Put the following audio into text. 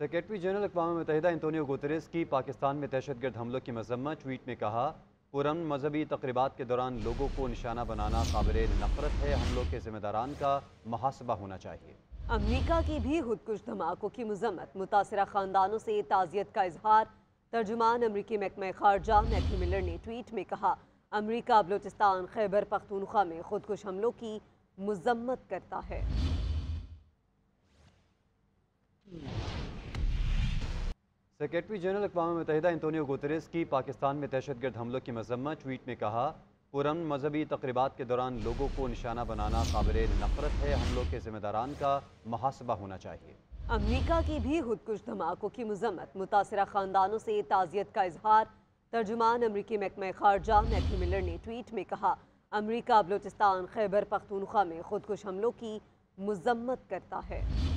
secretary general अकवा मुतहदा Antonio Guterres की पाकिस्तान में दहशत गर्द हमलों की मजम्मत ट्वीट में कहा पुरम मजहबी तकरीबा के दौरान लोगों को निशाना बनाना काबिल नफरत है हमलों के जिम्मेदारान का मुहासबा होना चाहिए अमरीका की भी खुदकुश धमाकों की मजम्मत मुतासर ख़ानदानों से ताज़ियत का इजहार तर्जुमान अमरीकी महकमा खारजा मैथ्यू मिलर ने ट्वीट में कहा अमरीका बलोचिस्तान खैबर पख्तूनख्वा में खुदकुश हमलों की मजम्मत करता है सेक्रेटरी जनरल अकवा मुतहदा एंतोनियो गुतरस की पाकिस्तान में दहशत गर्द हमलों की मजम्मत ट्वीट में कहा पुरन मजहबी तकरीबा के दौरान लोगों को निशाना बनाना काबिल नफरत है हमलों के जिम्मेदारान का मुहासबा होना चाहिए अमरीका की भी खुदकुश धमाकों की मजम्मत मुतासर ख़ानदानों से ताज़ियत का इजहार तर्जुमान अमरीकी महकमा खारजा मैथ्यू मिलर ने ट्वीट में कहा अमरीका बलोचिस्तान खैबर पख्तूनख्वा में खुदकुश हमलों की मजम्मत करता है